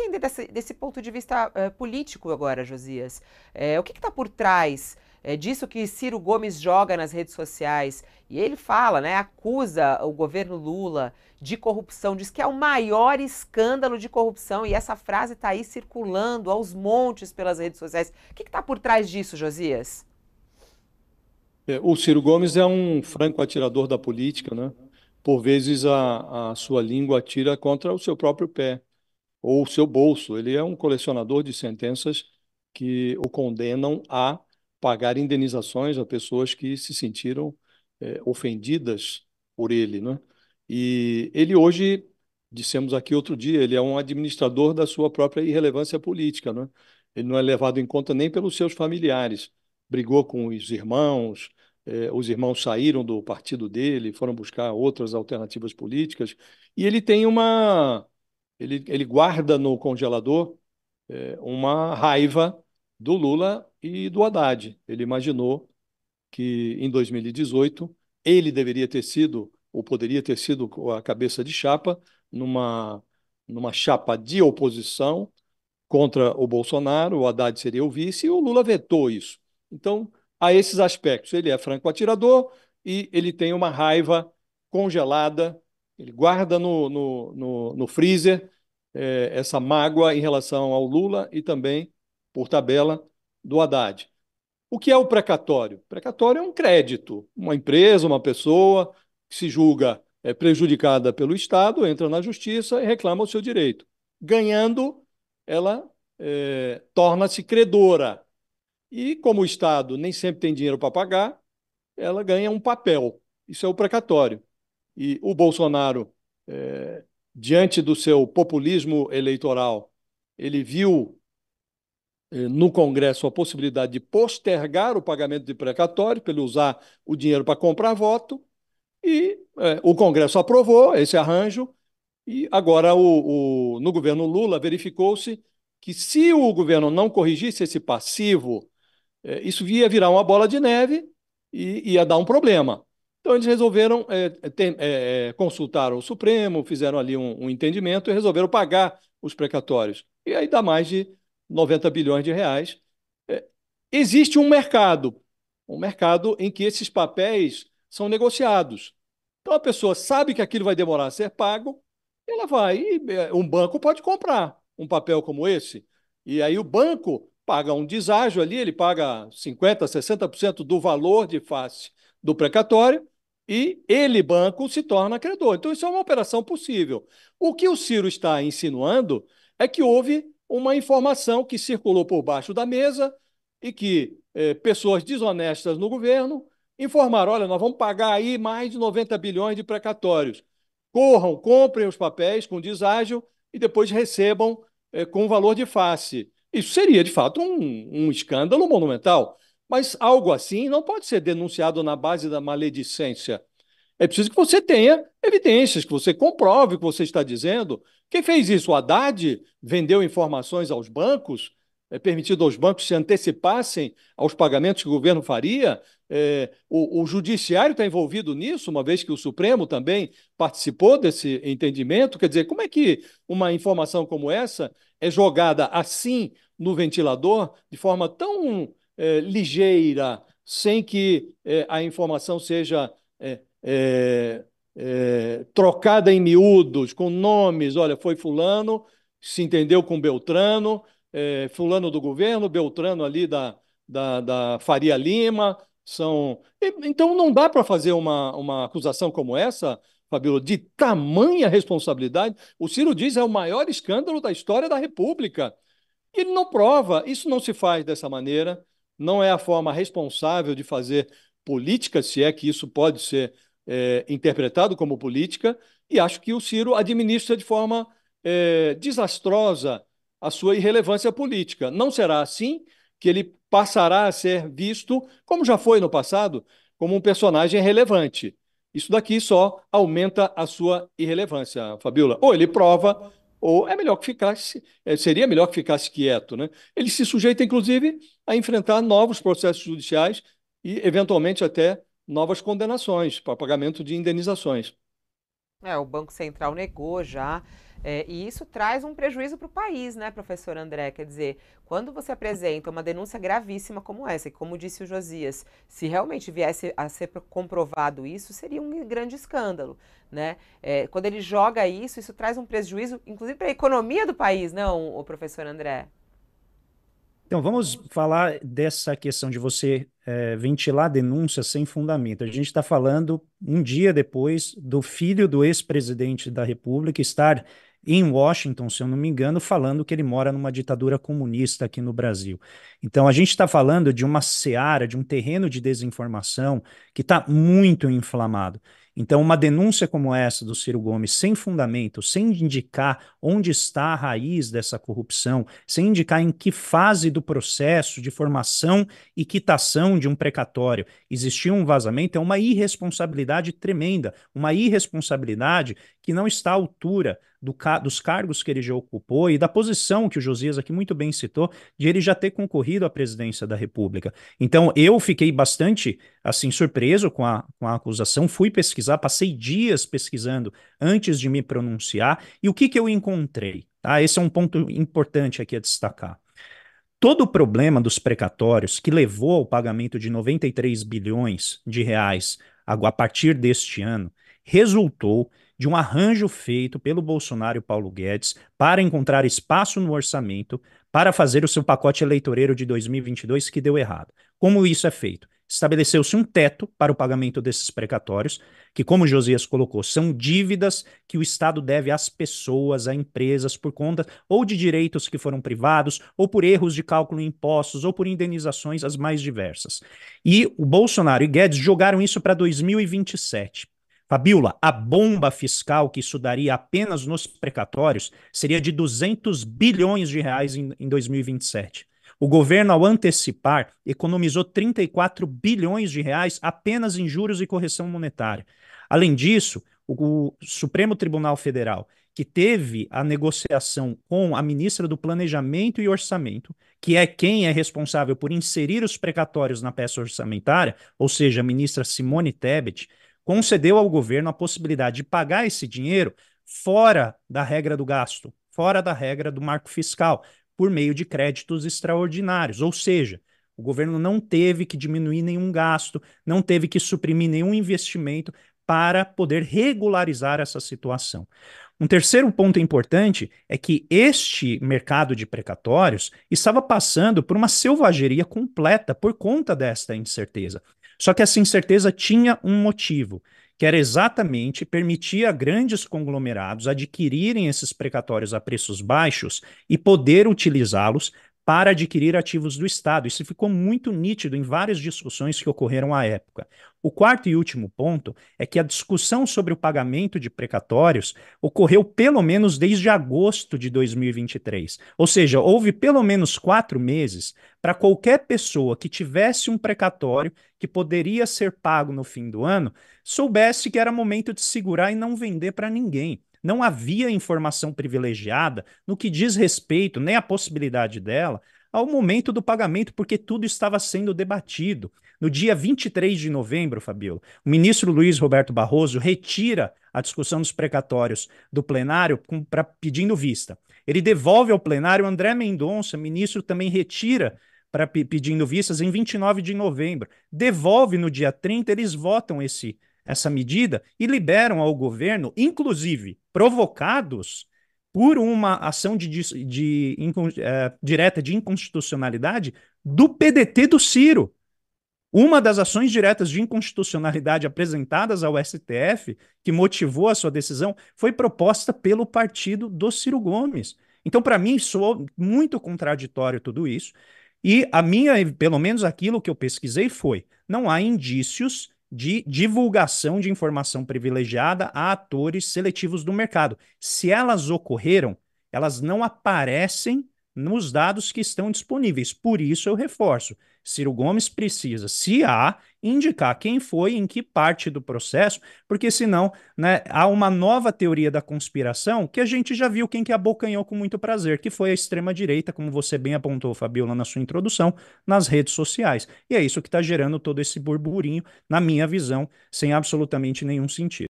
entender desse, desse ponto de vista eh, político agora, Josias. É, o que está por trás é, disso que Ciro Gomes joga nas redes sociais? E ele fala, né, acusa o governo Lula de corrupção, diz que é o maior escândalo de corrupção e essa frase está aí circulando aos montes pelas redes sociais. O que está por trás disso, Josias? É, o Ciro Gomes é um franco atirador da política, né? Por vezes a, a sua língua atira contra o seu próprio pé ou o seu bolso. Ele é um colecionador de sentenças que o condenam a pagar indenizações a pessoas que se sentiram é, ofendidas por ele. Né? E ele hoje, dissemos aqui outro dia, ele é um administrador da sua própria irrelevância política. Né? Ele não é levado em conta nem pelos seus familiares. Brigou com os irmãos, eh, os irmãos saíram do partido dele, foram buscar outras alternativas políticas, e ele tem uma ele, ele guarda no congelador é, uma raiva do Lula e do Haddad. Ele imaginou que em 2018 ele deveria ter sido, ou poderia ter sido, a cabeça de chapa numa, numa chapa de oposição contra o Bolsonaro, o Haddad seria o vice, e o Lula vetou isso. Então, a esses aspectos, ele é franco-atirador e ele tem uma raiva congelada ele guarda no, no, no, no freezer é, essa mágoa em relação ao Lula e também, por tabela, do Haddad. O que é o precatório? Precatório é um crédito. Uma empresa, uma pessoa que se julga é, prejudicada pelo Estado entra na justiça e reclama o seu direito. Ganhando, ela é, torna-se credora. E como o Estado nem sempre tem dinheiro para pagar, ela ganha um papel. Isso é o precatório. E o Bolsonaro, é, diante do seu populismo eleitoral, ele viu é, no Congresso a possibilidade de postergar o pagamento de precatório, para ele usar o dinheiro para comprar voto, e é, o Congresso aprovou esse arranjo, e agora o, o, no governo Lula verificou-se que se o governo não corrigisse esse passivo, é, isso ia virar uma bola de neve e ia dar um problema. Então eles resolveram é, ter, é, consultar o Supremo, fizeram ali um, um, entendimento e resolveram pagar os precatórios. E aí dá mais de 90 bilhões de reais. É, existe um mercado, um mercado em que esses papéis são negociados. Então a pessoa sabe que aquilo vai demorar a ser pago, ela vai, e um banco pode comprar um papel como esse. E aí o banco paga um deságio ali, ele paga 50%, 60% do valor de face do precatório e ele, banco, se torna credor. Então, isso é uma operação possível. O que o Ciro está insinuando é que houve uma informação que circulou por baixo da mesa e que eh, pessoas desonestas no governo informaram: olha, nós vamos pagar aí mais de 90 bilhões de precatórios. Corram, comprem os papéis com deságio e depois recebam eh, com valor de face. Isso seria, de fato, um, um escândalo monumental. Mas algo assim não pode ser denunciado na base da maledicência. É preciso que você tenha evidências, que você comprove o que você está dizendo. Quem fez isso? O Haddad vendeu informações aos bancos, é permitido aos bancos se antecipassem aos pagamentos que o governo faria. É, o, o judiciário está envolvido nisso, uma vez que o Supremo também participou desse entendimento. Quer dizer, como é que uma informação como essa é jogada assim no ventilador de forma tão é, ligeira, sem que é, a informação seja é, é, é, trocada em miúdos, com nomes. Olha, foi Fulano, se entendeu com Beltrano, Fulano do governo, Beltrano ali da, da, da Faria Lima. São... Então, não dá para fazer uma, uma acusação como essa Fabiola, de tamanha responsabilidade. O Ciro diz é o maior escândalo da história da República. Ele não prova, isso não se faz dessa maneira não é a forma responsável de fazer política, se é que isso pode ser é, interpretado como política, e acho que o Ciro administra de forma é, desastrosa a sua irrelevância política. Não será assim que ele passará a ser visto, como já foi no passado, como um personagem relevante. Isso daqui só aumenta a sua irrelevância, Fabiola. Ou ele prova ou é melhor que ficasse, é, seria melhor que ficasse quieto. Né? Ele se sujeita, inclusive, a enfrentar novos processos judiciais e, eventualmente, até novas condenações para pagamento de indenizações. É, o Banco Central negou já é, e isso traz um prejuízo para o país, né, professor André? Quer dizer, quando você apresenta uma denúncia gravíssima como essa, e como disse o Josias, se realmente viesse a ser comprovado isso, seria um grande escândalo, né? É, quando ele joga isso, isso traz um prejuízo, inclusive para a economia do país, não, o professor André? Então, vamos falar dessa questão de você é, ventilar denúncias sem fundamento. A gente está falando um dia depois do filho do ex-presidente da República estar em Washington, se eu não me engano, falando que ele mora numa ditadura comunista aqui no Brasil. Então, a gente está falando de uma seara, de um terreno de desinformação que está muito inflamado. Então, uma denúncia como essa do Ciro Gomes, sem fundamento, sem indicar onde está a raiz dessa corrupção, sem indicar em que fase do processo de formação e quitação de um precatório existiu um vazamento, é uma irresponsabilidade tremenda, uma irresponsabilidade que não está à altura do, dos cargos que ele já ocupou e da posição que o Josias aqui muito bem citou, de ele já ter concorrido à presidência da República. Então, eu fiquei bastante, assim, surpreso com a, com a acusação, fui pesquisar, passei dias pesquisando antes de me pronunciar, e o que, que eu encontrei? Tá? Esse é um ponto importante aqui a destacar. Todo o problema dos precatórios que levou ao pagamento de 93 bilhões de reais a partir deste ano resultou de um arranjo feito pelo Bolsonaro e Paulo Guedes para encontrar espaço no orçamento para fazer o seu pacote eleitoreiro de 2022 que deu errado. Como isso é feito? Estabeleceu-se um teto para o pagamento desses precatórios, que, como Josias colocou, são dívidas que o Estado deve às pessoas, a empresas, por conta ou de direitos que foram privados, ou por erros de cálculo em impostos, ou por indenizações as mais diversas. E o Bolsonaro e Guedes jogaram isso para 2027. Fabiola, a bomba fiscal que isso daria apenas nos precatórios seria de 200 bilhões de reais em, em 2027. O governo, ao antecipar, economizou 34 bilhões de reais apenas em juros e correção monetária. Além disso, o, Supremo Tribunal Federal, que teve a negociação com a ministra do Planejamento e Orçamento, que é quem é responsável por inserir os precatórios na peça orçamentária, ou seja, a ministra Simone Tebet, concedeu ao governo a possibilidade de pagar esse dinheiro fora da regra do gasto, fora da regra do marco fiscal, por meio de créditos extraordinários. Ou seja, o governo não teve que diminuir nenhum gasto, não teve que suprimir nenhum investimento para poder regularizar essa situação. Um terceiro ponto importante é que este mercado de precatórios estava passando por uma selvageria completa por conta desta incerteza. Só que essa incerteza tinha um motivo, que era exatamente permitir a grandes conglomerados adquirirem esses precatórios a preços baixos e poder utilizá-los para adquirir ativos do Estado. Isso ficou muito nítido em várias discussões que ocorreram à época. O quarto e último ponto é que a discussão sobre o pagamento de precatórios ocorreu pelo menos desde agosto de 2023. Ou seja, houve pelo menos quatro meses para qualquer pessoa que tivesse um precatório que poderia ser pago no fim do ano soubesse que era momento de segurar e não vender para ninguém não havia informação privilegiada no que diz respeito, nem a possibilidade dela, ao momento do pagamento, porque tudo estava sendo debatido. No dia 23 de novembro, Fabiola, o ministro Luiz Roberto Barroso retira a discussão dos precatórios do plenário com, pra, pedindo vista. Ele devolve ao plenário André Mendonça, ministro, também retira para pedindo vistas em 29 de novembro. Devolve no dia 30, eles votam esse essa medida e liberam ao governo, inclusive provocados por uma ação de, de, de é, direta de inconstitucionalidade do PDT do Ciro. Uma das ações diretas de inconstitucionalidade apresentadas ao STF, que motivou a sua decisão, foi proposta pelo partido do Ciro Gomes. Então, para mim, soou muito contraditório tudo isso. E a minha, pelo menos aquilo que eu pesquisei foi: não há indícios de divulgação de informação privilegiada a atores seletivos do mercado. Se elas ocorreram, elas não aparecem nos dados que estão disponíveis. Por isso eu reforço, Ciro Gomes precisa, se há, indicar quem foi, em que parte do processo, porque senão né, há uma nova teoria da conspiração que a gente já viu quem que abocanhou com muito prazer, que foi a extrema-direita, como você bem apontou, Fabiola, na sua introdução, nas redes sociais. E é isso que está gerando todo esse burburinho, na minha visão, sem absolutamente nenhum sentido.